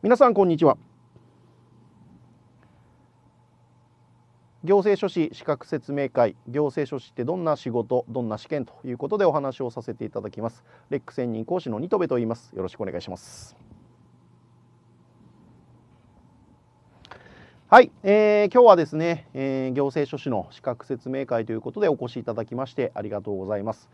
皆さんこんにちは行政書士資格説明会行政書士ってどんな仕事どんな試験ということでお話をさせていただきますレック専任講師の二戸と言いますよろしくお願いしますはい、えー、今日はですね、えー、行政書士の資格説明会ということでお越しいただきましてありがとうございます、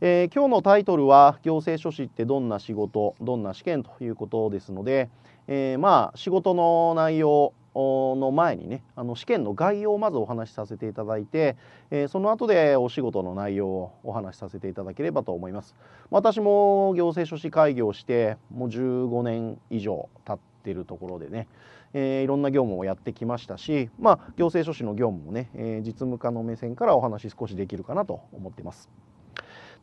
えー、今日のタイトルは行政書士ってどんな仕事どんな試験ということですので、えー、まあ仕事の内容の前にねあの試験の概要をまずお話しさせていただいて、えー、その後でお仕事の内容をお話しさせていただければと思います私も行政書士開業してもう15年以上経ってるところでね、えー、いろんな業務をやってきましたしまあ行政書士の業務もね、えー、実務家の目線からお話少しできるかなと思ってます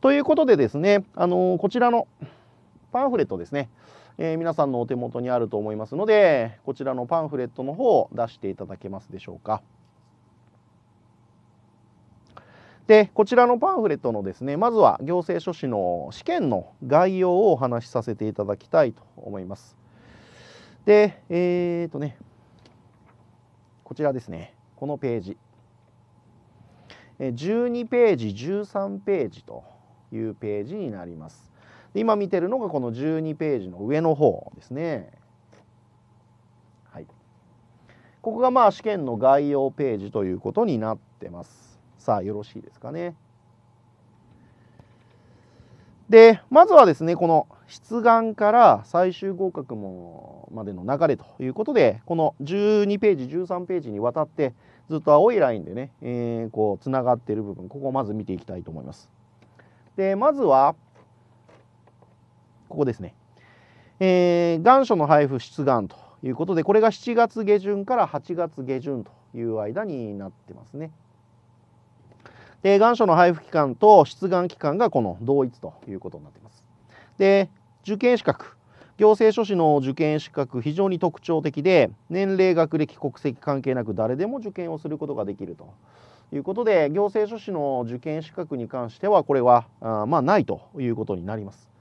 ということでですねあのこちらのパンフレットですねえー、皆さんのお手元にあると思いますのでこちらのパンフレットの方を出していただけますでしょうか。でこちらのパンフレットのですねまずは行政書士の試験の概要をお話しさせていただきたいと思います。でえっ、ー、とねこちらですねこのページ12ページ13ページというページになります。今見てるのがこの12ページの上の方ですね。はい、ここがまあ試験の概要ページということになってます。さあよろしいですかね。でまずはですねこの出願から最終合格もまでの流れということでこの12ページ13ページにわたってずっと青いラインでね、えー、こうつながってる部分ここをまず見ていきたいと思います。でまずはここですね。えー、願書の配布出願ということでこれが7月下旬から8月下旬という間になってますね。で願書の配布期間と出願期間がこの同一ということになっています。で受験資格行政書士の受験資格非常に特徴的で年齢学歴国籍関係なく誰でも受験をすることができるということで行政書士の受験資格に関してはこれはあまあないということになります。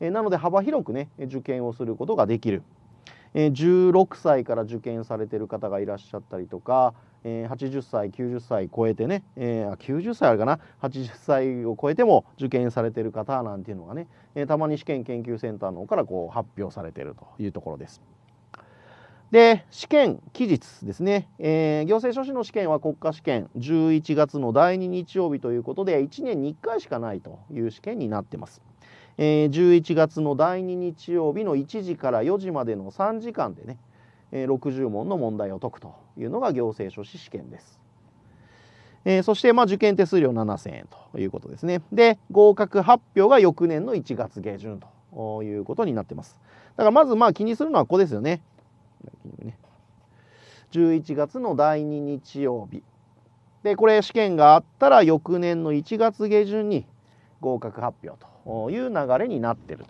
えなので幅広くね受験をすることができる、え16歳から受験されてる方がいらっしゃったりとか、え80歳90歳超えてね、え90歳あるかな80歳を超えても受験されてる方なんていうのがね、えたまに試験研究センターの方からこう発表されてるというところです。で試験期日ですね、えー、行政書士の試験は国家試験11月の第2日曜日ということで1年に1回しかないという試験になってます。えー、11月の第2日曜日の1時から4時までの3時間でね、えー、60問の問題を解くというのが行政書士試験です。えー、そして、まあ、受験手数料7000円ということですね。で、合格発表が翌年の1月下旬ということになってます。だからまずまあ気にするのはここですよね。11月の第2日曜日。で、これ試験があったら翌年の1月下旬に合格発表という流れになってる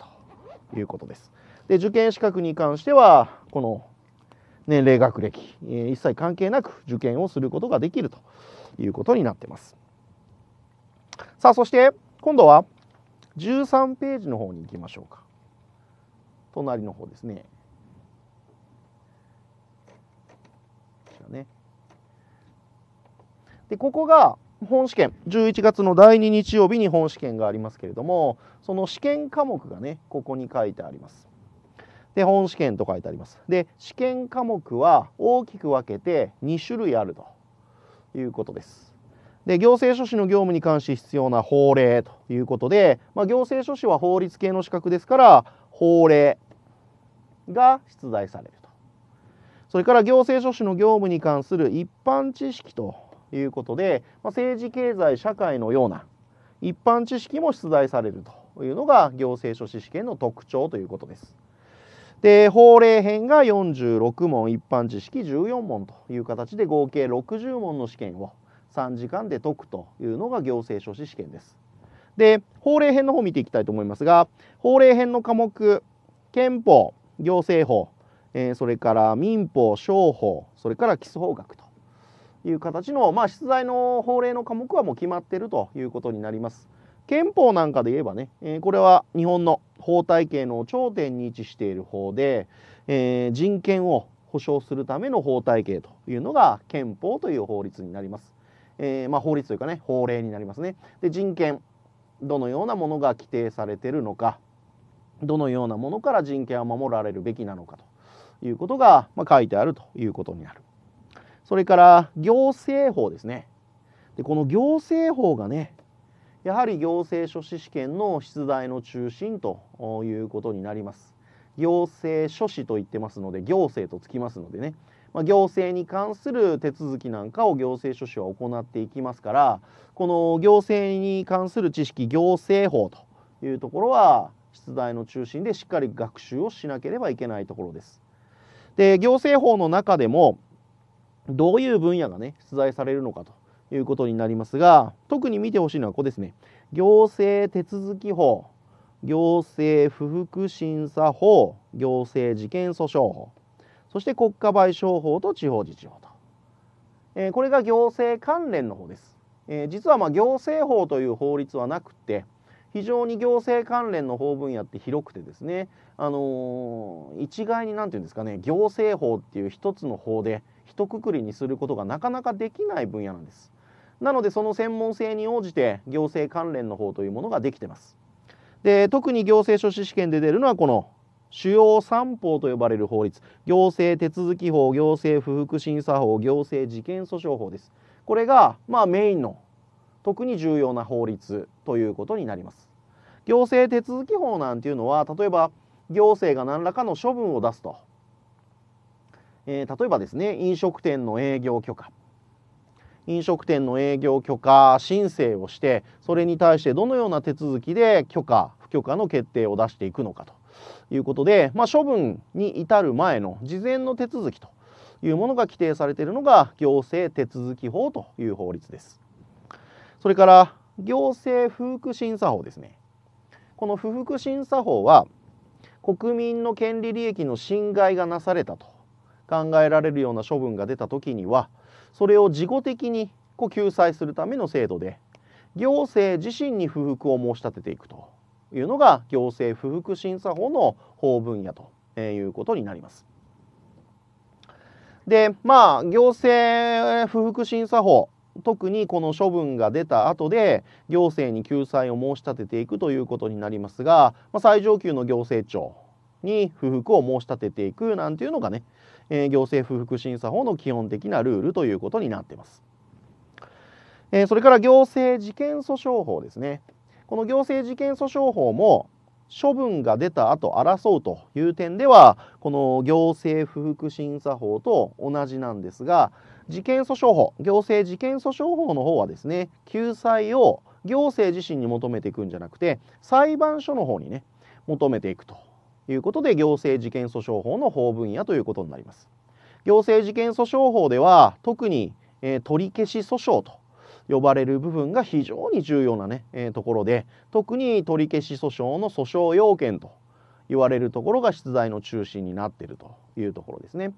ということです。で受験資格に関してはこの年齢学歴、えー、一切関係なく受験をすることができるということになってます。さあそして今度は13ページの方に行きましょうか。隣の方ですね。ねでここが本試験11月の第2日曜日に本試験がありますけれどもその試験科目がねここに書いてあります。で本試験と書いてあります。で試験科目は大きく分けて2種類あるということです。で行政書士の業務に関して必要な法令ということで、まあ、行政書士は法律系の資格ですから法令が出題されるとそれから行政書士の業務に関する一般知識ということで、まあ、政治経済社会のような一般知識も出題されるというのが行政書士試験の特徴ということです。で法令編が46問一般知識14問という形で合計60問の試験を3時間で解くというのが行政書士試験です。で法令編の方見ていきたいと思いますが法令編の科目憲法行政法、えー、それから民法商法それから基礎法学という形の、まあ、出題の法令の科目はもう決まっているということになります。憲法なんかで言えばね、えー、これは日本の法体系の頂点に位置している法で、えー、人権を保障するための法体系というのが憲法という法律になります。えー、まあ、法律というかね法令になりますね。で人権どのようなものが規定されてるのかどのようなものから人権は守られるべきなのかということが、まあ、書いてあるということになる。それから行政法ですね。でこの行政法がねやはり行政書士試験の出題の中心ということになります。行政書士と言ってますので行政とつきますのでね、まあ、行政に関する手続きなんかを行政書士は行っていきますからこの行政に関する知識行政法というところは出題の中心でしっかり学習をしなければいけないところです。で行政法の中でもどういう分野がね出題されるのかということになりますが特に見てほしいのはここですね行政手続法行政不服審査法行政事件訴訟法そして国家賠償法と地方自治法と、えー、これが行政関連の方です、えー、実はま行政法という法律はなくて非常に行政関連の法分野って広くてですね、あのー、一概に何て言うんですかね行政法っていう一つの法で一括りにすることがなかなかできない分野なんです。なのでその専門性に応じて行政関連の方というものができてます。で特に行政書士試験で出るのはこの主要3法と呼ばれる法律行政手続法行政不服審査法行政事件訴訟法ですこれがまあメインの特に重要な法律ということになります行政手続法なんていうのは例えば行政が何らかの処分を出すとえー、例えばですね飲食店の営業許可飲食店の営業許可申請をしてそれに対してどのような手続きで許可不許可の決定を出していくのかということで、まあ、処分に至る前の事前の手続きというものが規定されているのが行政手続き法という法律です。それから行政不服審査法ですね。この不服審査法は国民の権利利益の侵害がなされたと考えられるような処分が出た時にはそれを事後的に救済するための制度で行政自身に不服を申し立てていくというのが行政不服審査法の法分野ということになります。でまあ行政不服審査法特にこの処分が出た後で行政に救済を申し立てていくということになりますが、まあ、最上級の行政庁に不服を申し立てていくなんていうのがね、えー、行政不服審査法の基本的なルールということになっています。えー、それから行政事件訴訟法ですね。この行政事件訴訟法も処分が出た後争うという点ではこの行政不服審査法と同じなんですが事件訴訟法行政事件訴訟法の方はですね救済を行政自身に求めていくんじゃなくて裁判所の方にね求めていくということで行政事件訴訟法の法分野ということになります。行政事件訴訟法では特に、えー、取り消し訴訟と呼ばれる部分が非常に重要なね、えー、ところで特に取り消し訴訟の訴訟要件と言われるところが出題の中心になっているというところですね。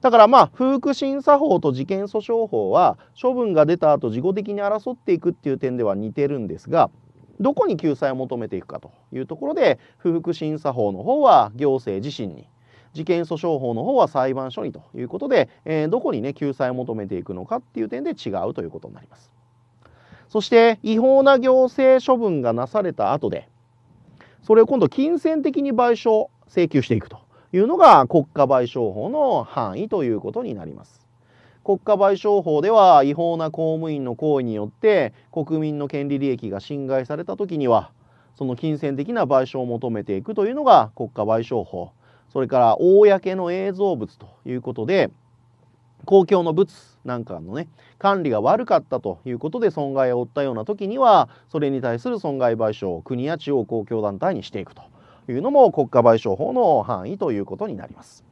だからまあ不服審査法と事件訴訟法は処分が出た後事後的に争っていくっていう点では似てるんですがどこに救済を求めていくかというところで不服審査法の方は行政自身に事件訴訟法の方は裁判所にということで、えー、どこにね救済を求めていくのかっていう点で違うということになります。そして違法な行政処分がなされた後でそれを今度金銭的に賠償請求していくというのが国家賠償法の範囲ということになります。国家賠償法では違法な公務員の行為によって国民の権利利益が侵害された時にはその金銭的な賠償を求めていくというのが国家賠償法それから公の映像物ということで公共の物なんかのね管理が悪かったということで損害を負ったような時にはそれに対する損害賠償を国や地方公共団体にしていくというのも国家賠償法の範囲ということになります。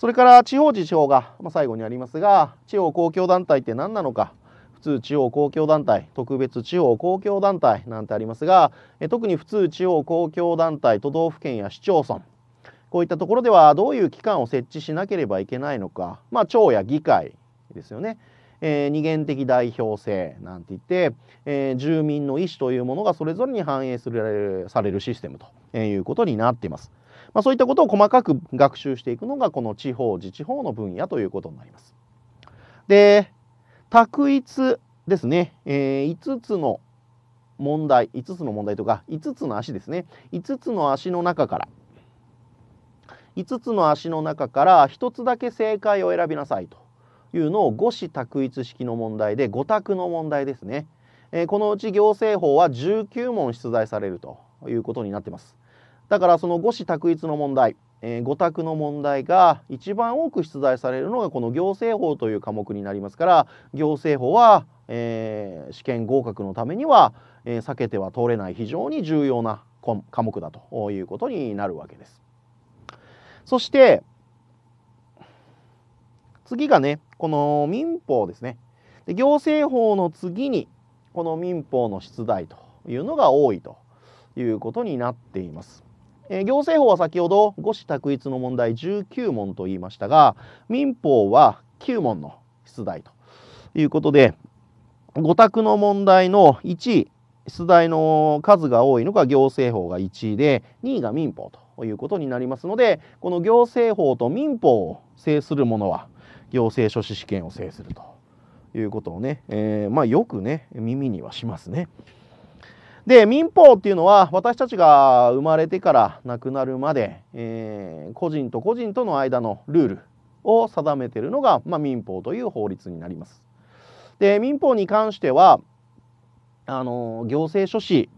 それから地方自治法が、まあ、最後にありますが、地方公共団体って何なのか、普通地方公共団体、特別地方公共団体なんてありますが、え特に普通地方公共団体、都道府県や市町村、こういったところではどういう機関を設置しなければいけないのか、まあ、町や議会ですよね。えー、二元的代表制なんて言って、えー、住民の意思というものがそれぞれに反映するされるシステムということになっています。まあ、そういったことを細かく学習していくのがこの地方自治法の分野ということになります。で択一ですね、えー、5つの問題5つの問題とか5つの足ですね5つの足の中から5つの足の中から1つだけ正解を選びなさいというのを五子択一式の問題で5択の問題ですね、えー、このうち行政法は19問出題されるということになってますだからその五子択一の問題、えー、五択の問題が一番多く出題されるのがこの行政法という科目になりますから行政法は、えー、試験合格のためには、えー、避けては通れない非常に重要な科目だということになるわけです。そして次がねこの民法ですね。で行政法の次にこの民法の出題というのが多いということになっています。え行政法は先ほど五子択一の問題19問と言いましたが民法は9問の出題ということで五択の問題の1位出題の数が多いのが行政法が1位で2位が民法ということになりますのでこの行政法と民法を制するものは行政書士試験を制するということをね、えー、まあよくね耳にはしますね。で民法っていうのは私たちが生まれてから亡くなるまで、えー、個人と個人との間のルールを定めてるのが、まあ、民法という法律になります。で民法に関してはあの行政書士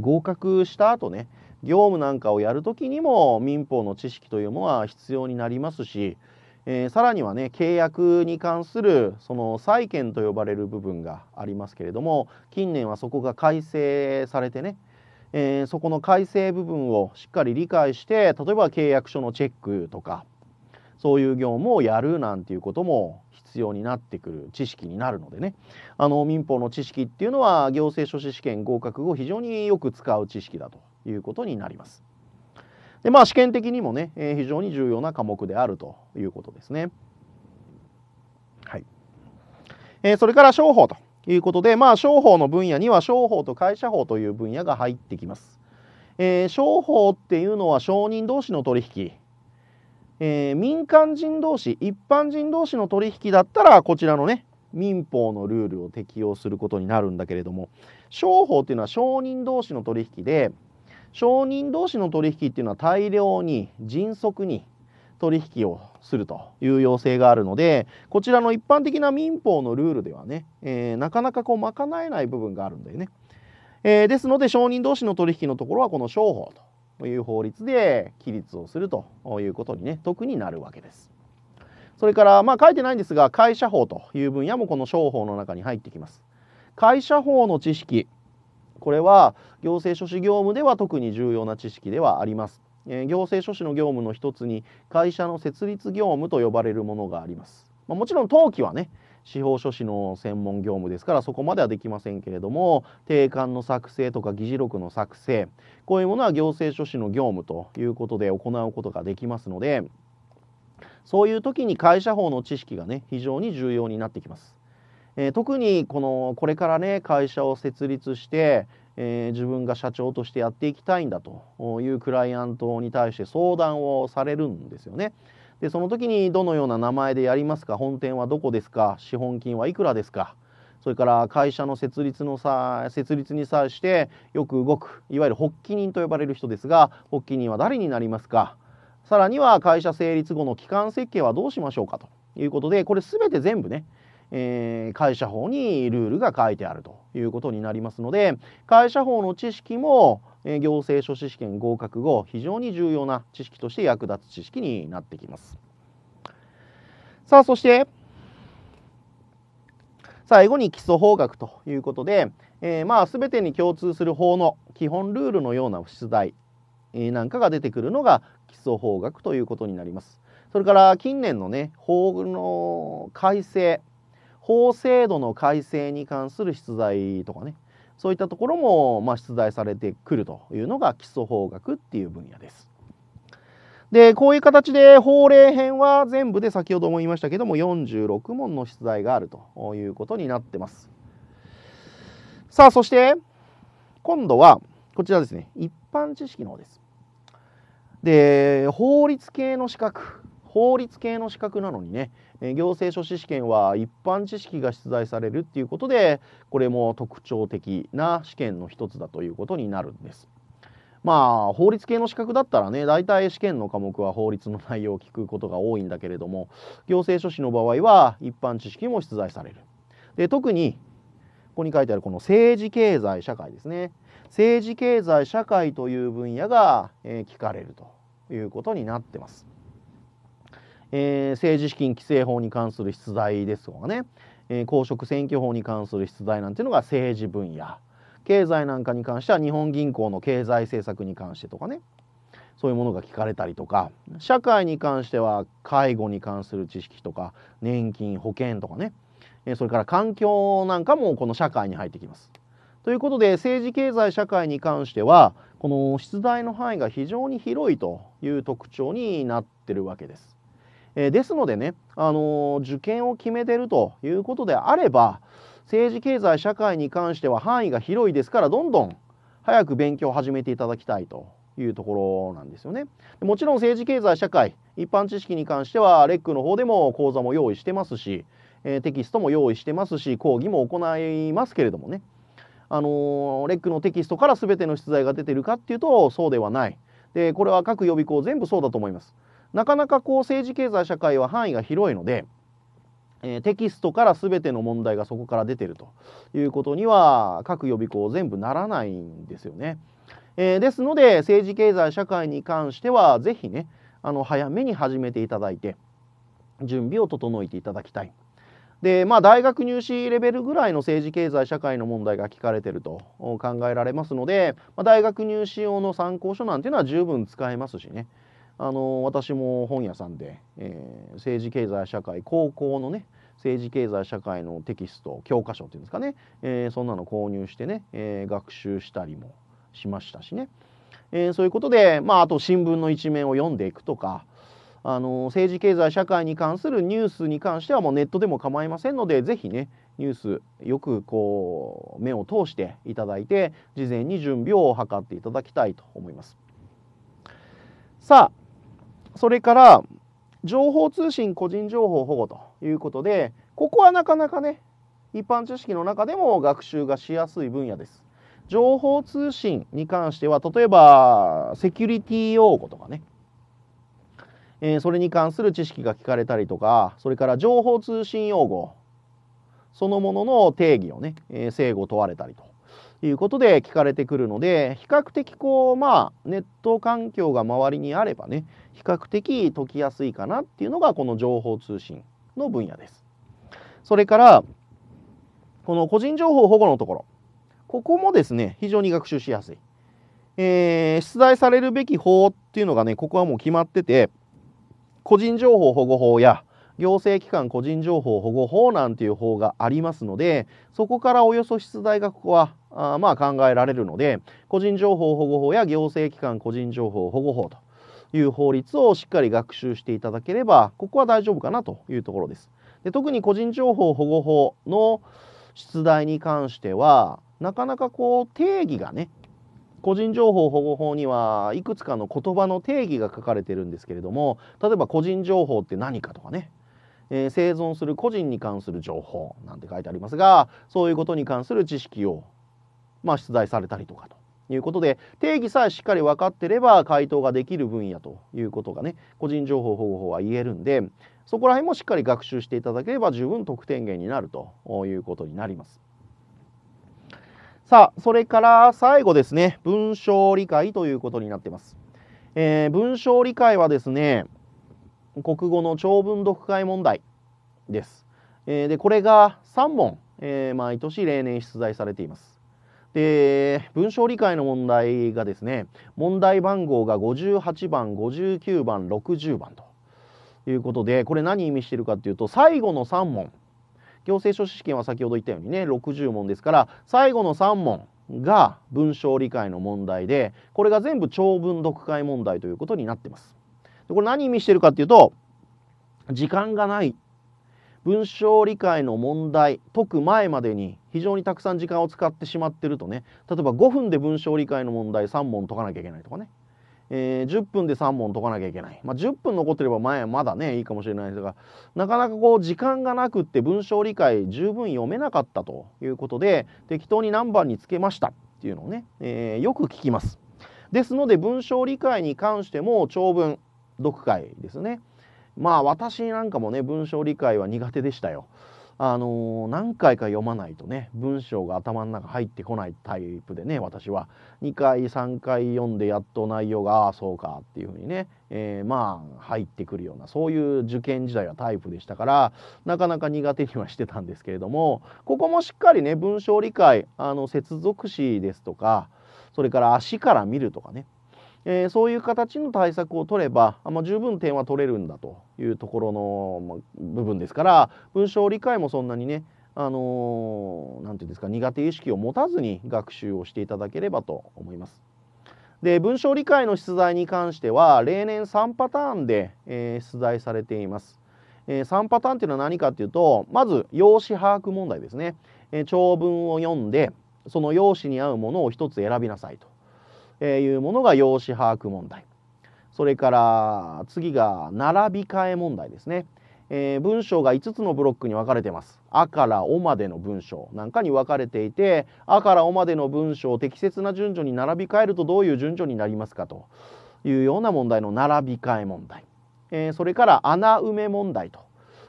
合格した後ね業務なんかをやる時にも民法の知識というものは必要になりますしえー、さらにはね契約に関するその債権と呼ばれる部分がありますけれども近年はそこが改正されてね、えー、そこの改正部分をしっかり理解して例えば契約書のチェックとかそういう業務をやるなんていうことも必要になってくる知識になるのでねあの民法の知識っていうのは行政書士試験合格後非常によく使う知識だということになります。でまあ試験的にもね、えー、非常に重要な科目であるということですね。はいえー、それから商法ということで、まあ、商法の分野には商法と会社法という分野が入ってきます。えー、商法っていうのは商人同士の取引、えー、民間人同士一般人同士の取引だったらこちらのね民法のルールを適用することになるんだけれども商法っていうのは商人同士の取引で商人同士の取引っていうのは大量に迅速に取引をするという要請があるのでこちらの一般的な民法のルールではね、えー、なかなかこう賄えない部分があるんだよね。えー、ですので商人同士の取引のところはこの商法という法律で規律をするということにね特になるわけです。それからまあ書いてないんですが会社法という分野もこの商法の中に入ってきます。会社法の知識これは行政書士業務では特に重要な知識ではあります。えー、行政書士の業務の一つに会社の設立業務と呼ばれるものがあります。まあ、もちろん登記はね司法書士の専門業務ですからそこまではできませんけれども定款の作成とか議事録の作成こういうものは行政書士の業務ということで行うことができますのでそういう時に会社法の知識がね非常に重要になってきます。えー、特にこのこれからね会社を設立して、えー、自分が社長としてやっていきたいんだというクライアントに対して相談をされるんですよね。でその時にどのような名前でやりますか本店はどこですか資本金はいくらですかそれから会社の設立のさ設立に際してよく動くいわゆる発起人と呼ばれる人ですが発起人は誰になりますかさらには会社成立後の期間設計はどうしましょうかということでこれ全て全部ねえー、会社法にルールが書いてあるということになりますので会社法の知識も、えー、行政書士試験合格後非常に重要な知識として役立つ知識になってきます。さあそして最後に基礎法学ということで、えー、まあ全てに共通する法の基本ルールのような出題、えなんかが出てくるのが基礎法学ということになります。それから近年のね法の改正法制度の改正に関する出題とかねそういったところも、まあ、出題されてくるというのが基礎法学っていう分野です。でこういう形で法令編は全部で先ほども言いましたけども46問の出題があるということになってます。さあそして今度はこちらですね一般知識の方です。で法律系の資格法律系の資格なのにね、え行政書士試験は一般知識が出題されるっていうことでこれも特徴的な試験の一つだということになるんです。まあ法律系の資格だったらね大体試験の科目は法律の内容を聞くことが多いんだけれども行政書士の場合は一般知識も出題される。で特にここに書いてあるこの政治経済社会ですね政治経済社会という分野が、え聞かれるということになってます。えー、政治資金規正法に関する出題ですとかね、えー、公職選挙法に関する出題なんていうのが政治分野経済なんかに関しては日本銀行の経済政策に関してとかねそういうものが聞かれたりとか社会に関しては介護に関する知識とか年金保険とかねそれから環境なんかもこの社会に入ってきます。ということで政治経済社会に関してはこの出題の範囲が非常に広いという特徴になってるわけです。えー、ですのでね、あの受験を決めてるということであれば政治経済社会に関しては範囲が広いですからどんどん早く勉強を始めていただきたいというところなんですよね。もちろん政治経済社会一般知識に関してはレックの方でも講座も用意してますし、えー、テキストも用意してますし講義も行いますけれどもね、あのー、レックのテキストから全ての出題が出てるかっていうとそうではない。でこれは各予備校全部そうだと思います。なかなかこう政治経済社会は範囲が広いので、えテキストから全ての問題がそこから出てるということには各予備校全部ならないんですよね。えー、ですので政治経済社会に関しては是非ねあの早めに始めていただいて準備を整えていただきたい。でまあ、大学入試レベルぐらいの政治経済社会の問題が聞かれてると考えられますので、まあ、大学入試用の参考書なんていうのは十分使えますしね、あの私も本屋さんで、えー、政治経済社会高校のね政治経済社会のテキスト教科書っていうんですかね、えー、そんなの購入してね、えー、学習したりもしましたしね、えー、そういうことで、まあ、あと新聞の一面を読んでいくとかあの政治経済社会に関するニュースに関してはもうネットでも構いませんので是非ねニュースよくこう目を通していただいて事前に準備を図っていただきたいと思います。さあそれから情報通信個人情報保護ということでここはなかなかね一般知識の中でも学習がしやすい分野です。情報通信に関しては例えばセキュリティ用語とかね、えー、それに関する知識が聞かれたりとかそれから情報通信用語そのものの定義をね、えー、正語問われたりということで聞かれてくるので比較的こうまあネット環境が周りにあればね比較的解きやすいかなっていうのがこの情報通信の分野です。それからこの個人情報保護のところここもですね非常に学習しやすい。えー、出題されるべき法っていうのがねここはもう決まってて個人情報保護法や行政機関個人情報保護法なんていう法がありますのでそこからおよそ出題がここはあまあ考えられるので個人情報保護法や行政機関個人情報保護法という法律をしっかり学習していただければここは大丈夫かなというところです。で特に個人情報保護法の出題に関してはなかなかこう定義がね個人情報保護法にはいくつかの言葉の定義が書かれてるんですけれども例えば個人情報って何かとかねえー、生存する個人に関する情報なんて書いてありますがそういうことに関する知識を、まあ、出題されたりとかということで定義さえしっかり分かってれば回答ができる分野ということがね個人情報保護法は言えるんでそこら辺もしっかり学習していただければ十分得点源になるということになります。さあそれから最後ですね文章理解ということになってます。えー、文章理解はですね国語の長文読解問題です。えー、でこれが3問、えー、毎年例年出題されています。で文章理解の問題がですね問題番号が58番59番60番ということでこれ何意味してるかっていうと最後の3問行政書士試験は先ほど言ったようにね60問ですから最後の3問が文章理解の問題でこれが全部長文読解問題ということになってます。これ何意味してるかっていうと時間がない文章理解の問題解く前までに非常にたくさん時間を使ってしまってるとね例えば5分で文章理解の問題3問解かなきゃいけないとかね、えー、10分で3問解かなきゃいけない、まあ、10分残ってれば前まだねいいかもしれないですがなかなかこう時間がなくって文章理解十分読めなかったということで適当に何番につけましたっていうのをね、えー、よく聞きます。ですので文章理解に関しても長文読解ですね。まあ私なんかもね文章理解は苦手でしたよ。あのー、何回か読まないとね文章が頭の中入ってこないタイプでね私は2回3回読んでやっと内容がああそうかっていうふうにね、えー、まあ入ってくるようなそういう受験時代はタイプでしたからなかなか苦手にはしてたんですけれどもここもしっかりね文章理解あの接続詞ですとかそれから足から見るとかねえー、そういう形の対策を取れば、まあ、十分点は取れるんだというところの、まあ、部分ですから文章理解もそんなにねあのー、て言うんですか苦手意識を持たずに学習をしていただければと思います。で文章理解の出題に関しては例年3パターンで、えー、出題されています。えー、3パターンっていうのは何かっていうとまず用紙把握問題ですね、え長文を読んでその用紙に合うものを一つ選びなさいと。いうものが用紙把握問題それから次が並び替え問題ですね、えー、文章が5つのブロックに分かれてます「あ」から「お」までの文章なんかに分かれていて「あ」から「お」までの文章を適切な順序に並び替えるとどういう順序になりますかというような問題の並び替え問題、えー、それから穴埋め問題と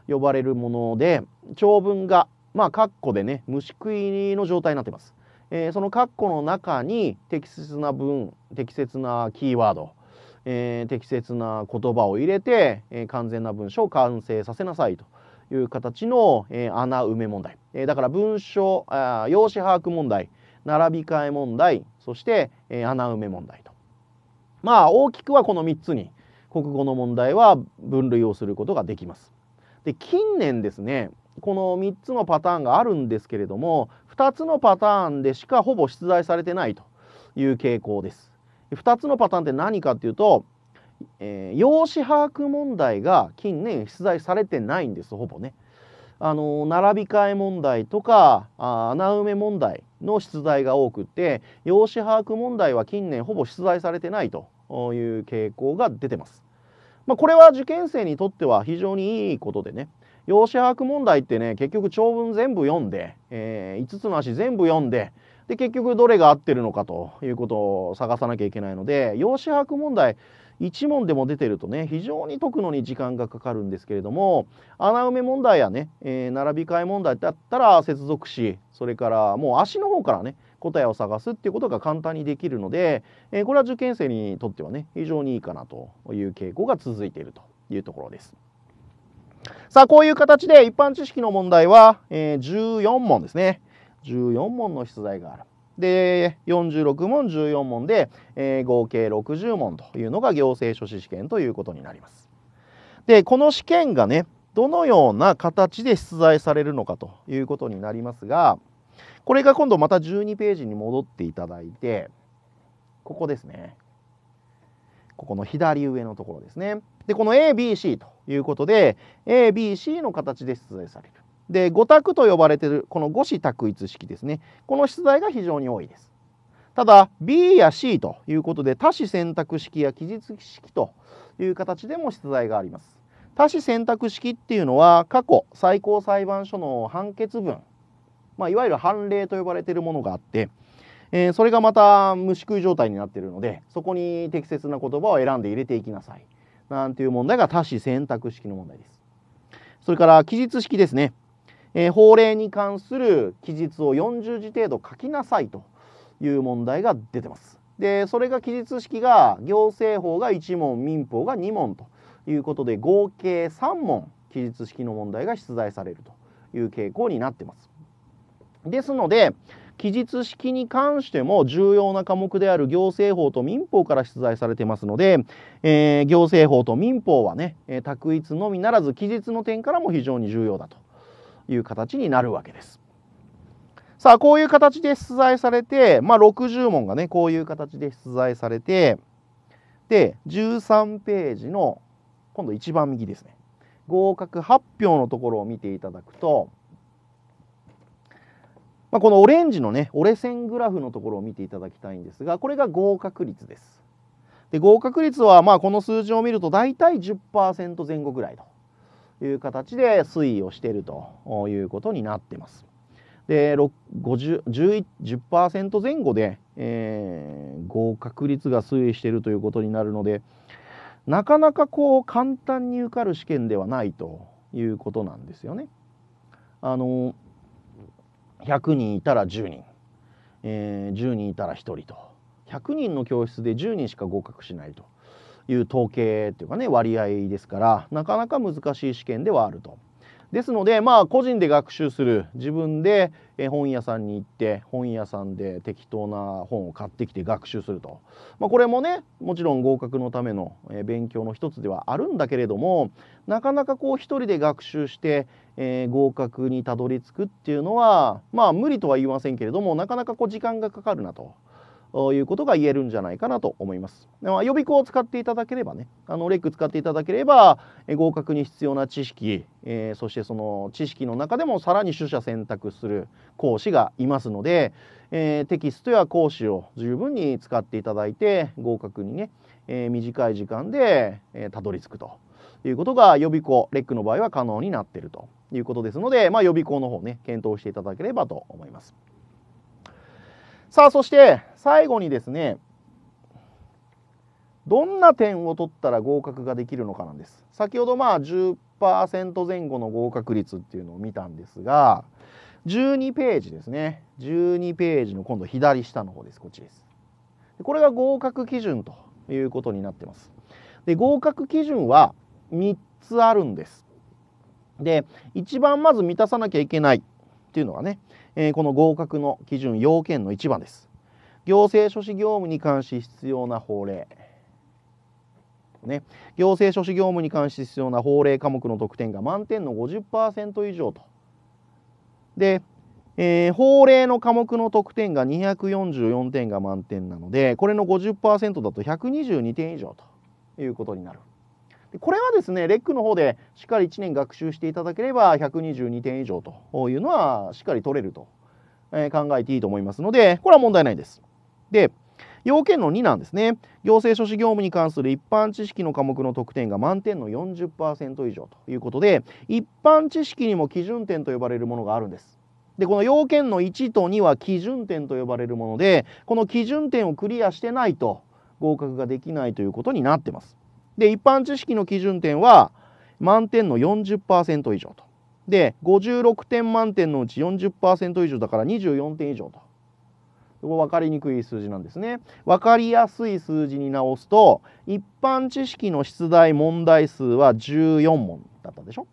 呼ばれるもので長文がまあ括弧でね虫食いの状態になってますえー、その括弧の中に適切な文適切なキーワード、えー、適切な言葉を入れて、えー、完全な文章を完成させなさいという形の、えー、穴埋め問題、えー、だから文章あ用紙把握問題並び替え問題そして、えー、穴埋め問題とまあ大きくはこの3つに国語の問題は分類をすることができます。で近年ですねこの3つのパターンがあるんですけれども2つのパターンでしかほぼ出題されてないという傾向です。2つのパターンって何かっていうと、えー、用紙把握問題が近年出題されてないんですほぼね。あの並び替え問題とかあ穴埋め問題の出題が多くって用紙把握問題は近年ほぼ出題されてないという傾向が出てます。まあ、これは受験生にとっては非常にいいことでね用紙把握問題ってね結局長文全部読んで、えー、5つの足全部読んでで結局どれが合ってるのかということを探さなきゃいけないので用紙把握問題1問でも出てるとね非常に解くのに時間がかかるんですけれども穴埋め問題やね、えー、並び替え問題だったら接続詞それからもう足の方からね答えを探すっていうことが簡単にできるので、えー、これは受験生にとってはね非常にいいかなという傾向が続いているというところです。さあ、こういう形で一般知識の問題は、えー、14問ですね。14問の出題がある。で、46問、14問で、えー、合計60問というのが行政書士試験ということになります。で、この試験がね、どのような形で出題されるのかということになりますが、これが今度また12ページに戻っていただいて、ここですね。ここの左上のところですね。でこの ABC ということで ABC の形で出題される。で五択と呼ばれているこの五子択一式ですねこの出題が非常に多いです。ただ B や C ということで多子選択式や記述式という形でも出題があります。多子選択式っていうのは過去最高裁判所の判決文、まあ、いわゆる判例と呼ばれているものがあって、えー、それがまた虫食い状態になっているのでそこに適切な言葉を選んで入れていきなさいなんていう問題が多子選択式の問題です。それから記述式ですね。えー、法令に関する記述を40字程度書きなさいという問題が出てます。でそれが記述式が行政法が1問民法が2問ということで合計3問記述式の問題が出題されるという傾向になってます。ですので、記述式に関しても重要な科目である行政法と民法から出題されてますので、えー、行政法と民法はね、え択一のみならず記述の点からも非常に重要だという形になるわけです。さあこういう形で出題されて、まあ、60問がねこういう形で出題されてで13ページの今度一番右ですね合格発表のところを見ていただくとまあ、このオレンジのね折れ線グラフのところを見ていただきたいんですがこれが合格率です。で合格率はまあこの数字を見ると大体10%前後ぐらいという形で推移をしているということになってます。で10%前後で、えー、合格率が推移しているということになるのでなかなかこう簡単に受かる試験ではないということなんですよね。あの100人いたら10人、えー、10人いたら1人と100人の教室で10人しか合格しないという統計っていうかね割合ですからなかなか難しい試験ではあると。ですのでまあ個人で学習する自分で本屋さんに行って本屋さんで適当な本を買ってきて学習すると、まあ、これもねもちろん合格のための勉強の一つではあるんだけれどもなかなかこう一人で学習して、えー、合格にたどり着くっていうのはまあ無理とは言いませんけれどもなかなかこう時間がかかるなと。いうことが言えるんじゃないかなと思います。予備校を使っていただければね、あのレック使っていただければ、合格に必要な知識、えー、そしてその知識の中でもさらに取捨選択する講師がいますので、えー、テキストや講師を十分に使っていただいて、合格にね、えー、短い時間で、えたどり着くと。いうことが予備校、レックの場合は可能になっているということですので、まあ、予備校の方ね、検討していただければと思います。さあ、そして最後にですね、どんな点を取ったら合格ができるのかなんです。先ほどまあ10%前後の合格率っていうのを見たんですが、12ページですね。12ページの今度左下の方です。こっちです。これが合格基準ということになってます。で、合格基準は3つあるんです。で、一番まず満たさなきゃいけないっていうのはね、えー、この合格の基準要件の1番です行政書士業務に関し必要な法令ね、行政書士業務に関し必要な法令科目の得点が満点の50%以上と。で、えー、法令の科目の得点が244点が満点なのでこれの50%だと122点以上ということになる。これはですねレックの方でしっかり1年学習していただければ122点以上というのはしっかり取れると、え考えていいと思いますのでこれは問題ないです。で要件の2なんですね行政書士業務に関する一般知識の科目の得点が満点の40%以上ということで一般知識にも基準点と呼ばれるものがあるんです。でこの要件の1と2は基準点と呼ばれるものでこの基準点をクリアしてないと合格ができないということになってます。で、一般知識の基準点は満点の40%以上と。で、56点満点のうち40%以上だから24点以上と。これ分かりにくい数字なんですね。分かりやすい数字に直すと、一般知識の出題問題数は14問だったでしょ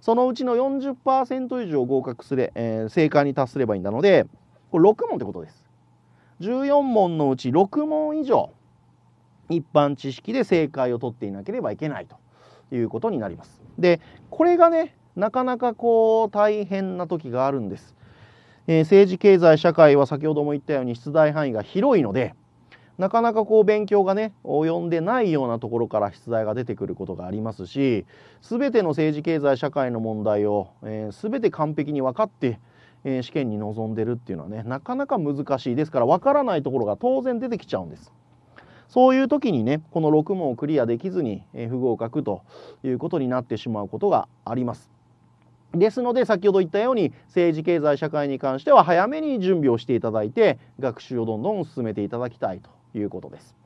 そのうちの40%以上合格すれ、えー、正解に達すればいいんだので、これ6問ってことです。14問のうち6問以上一般知識で正解を取っていなければいけないということになります。でこれがねなかなかこう大変な時があるんです。えー、政治経済社会は先ほども言ったように出題範囲が広いのでなかなかこう勉強がね及んでないようなところから出題が出てくることがありますし全ての政治経済社会の問題を、えー、全て完璧に分かって、え試験に臨んでるっていうのはねなかなか難しいですから分からないところが当然出てきちゃうんです。そういう時にねこの6問をクリアできずに、え不合格ということになってしまうことがあります。ですので先ほど言ったように政治経済社会に関しては早めに準備をしていただいて学習をどんどん進めていただきたいということです。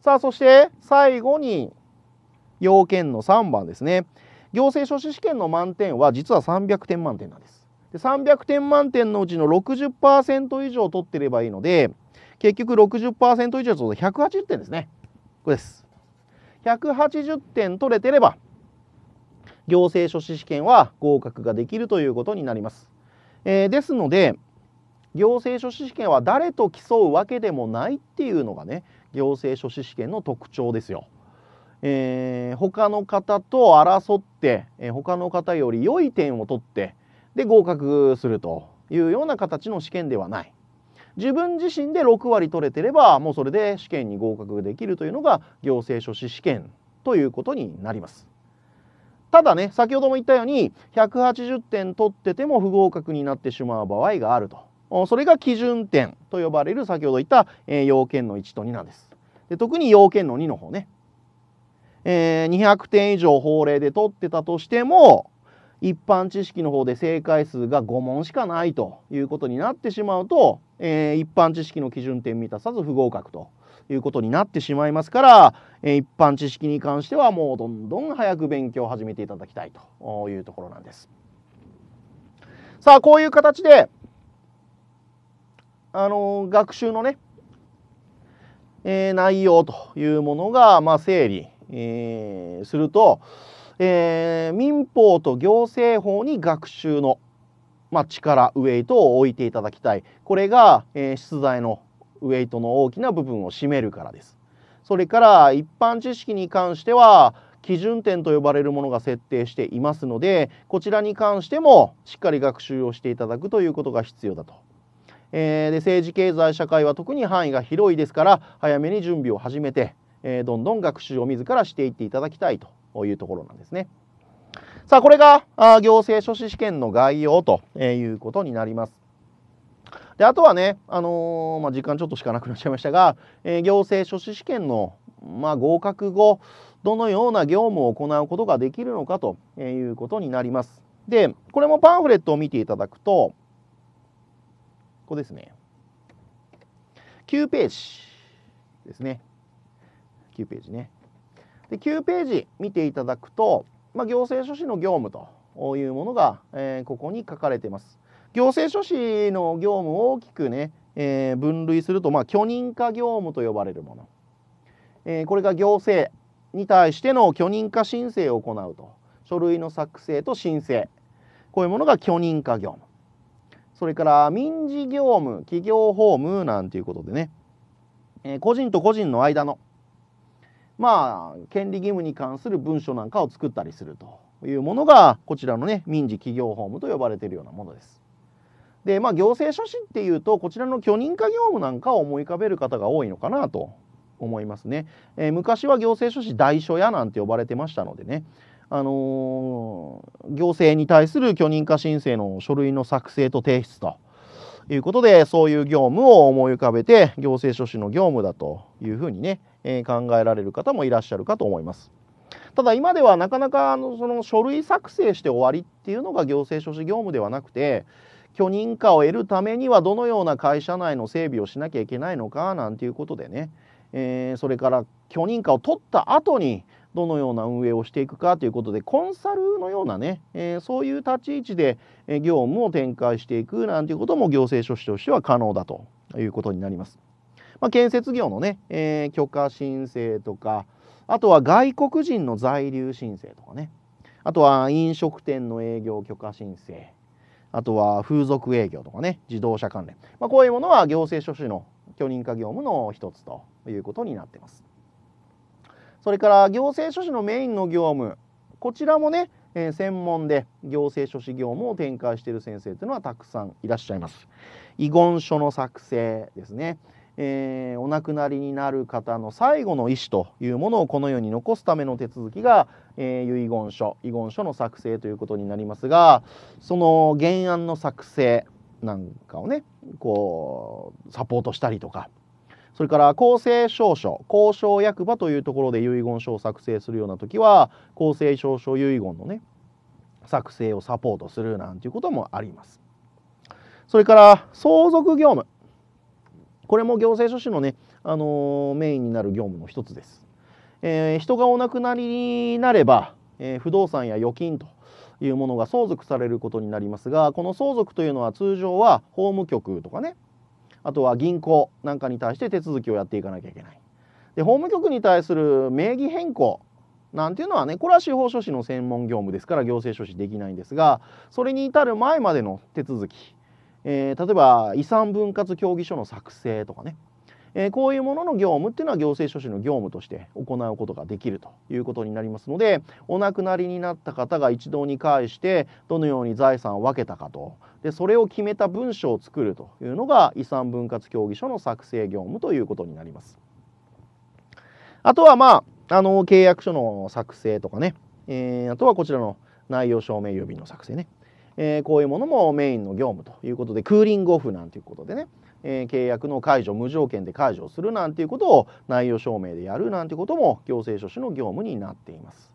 さあそして最後に要件の3番ですね。行政書士試験の満点は実は300点満点なんです。で300点満点のうちの60%以上取ってればいいので結局60%以上と180点ですね。これです。180点取れてれば行政書士試験は合格ができるということになります。えー、ですので行政書士試験は誰と競うわけでもないっていうのがね行政書士試験の特徴ですよ。えー、他の方と争って、えー、他の方より良い点を取ってで合格するというような形の試験ではない。自分自身で6割取れてればもうそれで試験に合格できるというのが行政書士試験ということになります。ただね先ほども言ったように180点取ってても不合格になってしまう場合があるとそれが基準点と呼ばれる先ほど言った、え要件の1と2なんです。で特に要件の2の方ね、えー、200点以上法令で取ってたとしても一般知識の方で正解数が5問しかないということになってしまうとえー、一般知識の基準点満たさず不合格ということになってしまいますから、え一般知識に関してはもうどんどん早く勉強を始めていただきたいというところなんです。さあこういう形であの学習のね、えー、内容というものが、まあ、整理、えー、すると、えー、民法と行政法に学習のまあ、力ウエイトを置いていただきたいこれが、えー、出題のウエイトの大きな部分を占めるからですそれから一般知識に関しては基準点と呼ばれるものが設定していますのでこちらに関してもしっかり学習をしていただくということが必要だと。えー、で政治経済社会は特に範囲が広いですから早めに準備を始めて、えー、どんどん学習を自らしていっていただきたいというところなんですね。さあ、これが行政書士試験の概要ということになります。であとはね、あのー、まあ、時間ちょっとしかなくなっちゃいましたが、えー、行政書士試験の、まあ、合格後どのような業務を行うことができるのかということになります。でこれもパンフレットを見ていただくとここですね9ページですね9ページね。で9ページ見ていただくとまあ、行政書士の業務というものが、えー、ここに書かれています。行政書士の業務を大きくね、えー、分類すると、まあ、許認可業務と呼ばれるもの、えー、これが行政に対しての許認可申請を行うと書類の作成と申請こういうものが許認可業務それから民事業務企業法務なんていうことでね、えー、個人と個人の間のまあ、権利義務に関する文書なんかを作ったりするというものが、こちらのね、民事企業法務と呼ばれているようなものです。で、まあ、行政書士っていうと、こちらの許認可業務なんかを思い浮かべる方が多いのかなと思いますね。えー、昔は行政書士代書屋なんて呼ばれてましたのでね、あのー、行政に対する許認可申請の書類の作成と提出と。いうことでそういう業務を思い浮かべて行政書士の業務だというふうにね、え考えられる方もいらっしゃるかと思います。ただ今ではなかなかあのその書類作成して終わりっていうのが行政書士業務ではなくて許認可を得るためにはどのような会社内の整備をしなきゃいけないのかなんていうことでね、えー、それから許認可を取った後にどのような運営をしていくかということでコンサルのようなね、えー、そういう立ち位置で業務を展開していくなんていうことも行政書士としては可能だということになります。まあ、建設業のね、えー、許可申請とか、あとは外国人の在留申請とかね、あとは飲食店の営業許可申請、あとは風俗営業とかね、自動車関連。まあ、こういうものは行政書士の許認可業務の一つということになってます。それから行政書士のメインの業務、こちらもね、えー、専門で行政書士業務を展開している先生というのはたくさんいらっしゃいます。遺言書の作成ですね。えー、お亡くなりになる方の最後の意思というものをこの世に残すための手続きが、えー、遺言書遺言書の作成ということになりますがその原案の作成なんかをねこうサポートしたりとかそれから公正証書公証役場というところで遺言書を作成するような時は公正証書遺言のね作成をサポートするなんていうこともあります。それから相続業務これも行政書士のね、あのー、メインになる業務の一つです。えー、人がお亡くなりになれば、えー、不動産や預金というものが相続されることになりますがこの相続というのは通常は法務局とかねあとは銀行なんかに対して手続きをやっていかなきゃいけない。で法務局に対する名義変更なんていうのはねこれは司法書士の専門業務ですから行政書士できないんですがそれに至る前までの手続きえー、例えば遺産分割協議書の作成とかね、えー、こういうものの業務っていうのは行政書士の業務として行うことができるということになりますのでお亡くなりになった方が一堂に会してどのように財産を分けたかとでそれを決めた文書を作るというのが遺産分割協議書の作成業務ということになります。あとはまああの契約書の作成とかね、えー、あとはこちらの内容証明郵便の作成ねえー、こういうものもメインの業務ということでクーリングオフなんていうことでね、えー、契約の解除無条件で解除するなんていうことを内容証明でやるなんてことも行政書士の業務になっています。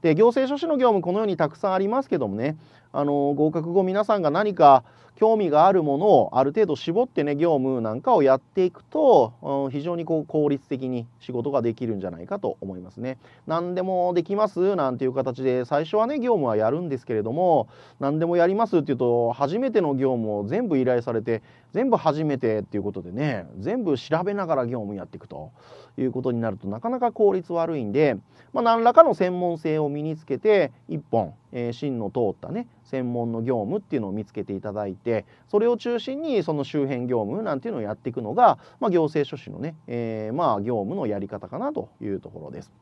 で行政書士の業務このようにたくさんありますけどもね、あの合格後皆さんが何か興味があるものをある程度絞ってね業務なんかをやっていくと、うん、非常にこう効率的に仕事ができるんじゃないかと思いますね。何でもできますなんていう形で最初はね業務はやるんですけれども何でもやりますっていうと初めての業務を全部依頼されて全部初めてっていうことでね全部調べながら業務やっていくということになるとなかなか効率悪いんで、まあ、何らかの専門性を身につけて1本えー、芯の通ったね専門の業務っていうのを見つけていただいてそれを中心にその周辺業務なんていうのをやっていくのが、まあ、行政書士のね、えー、まあ業務のやり方かなというところです。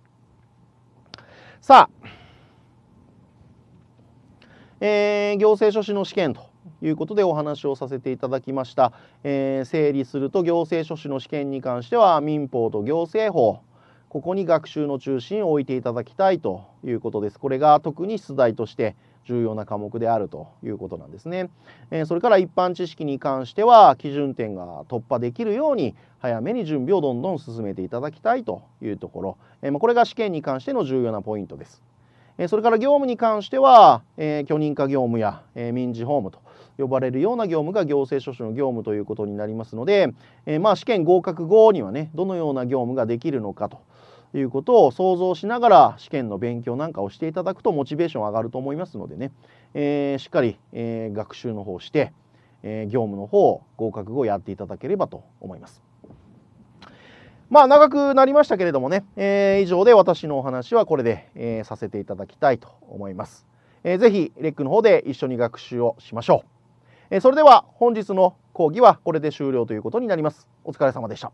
さあ、えー、行政書士の試験ということでお話をさせていただきました、えー、整理すると行政書士の試験に関しては民法と行政法ここに学習の中心を置いていただきたいということです。これが特に出題として重要な科目であるということなんですね。えそれから一般知識に関しては基準点が突破できるように早めに準備をどんどん進めていただきたいというところ、えまこれが試験に関しての重要なポイントです。えそれから業務に関しては、え許認可業務や、え民事法務と呼ばれるような業務が行政書士の業務ということになりますので、えまあ試験合格後にはねどのような業務ができるのかということを想像しながら試験の勉強なんかをしていただくとモチベーション上がると思いますのでね、えー、しっかり、えー、学習の方して、えー、業務の方合格後やっていただければと思います。まあ長くなりましたけれどもね、えー、以上で私のお話はこれで、えー、させていただきたいと思います。えー、ぜひレックの方で一緒に学習をしましょう。えー、それでは本日の講義はこれで終了ということになります。お疲れ様でした。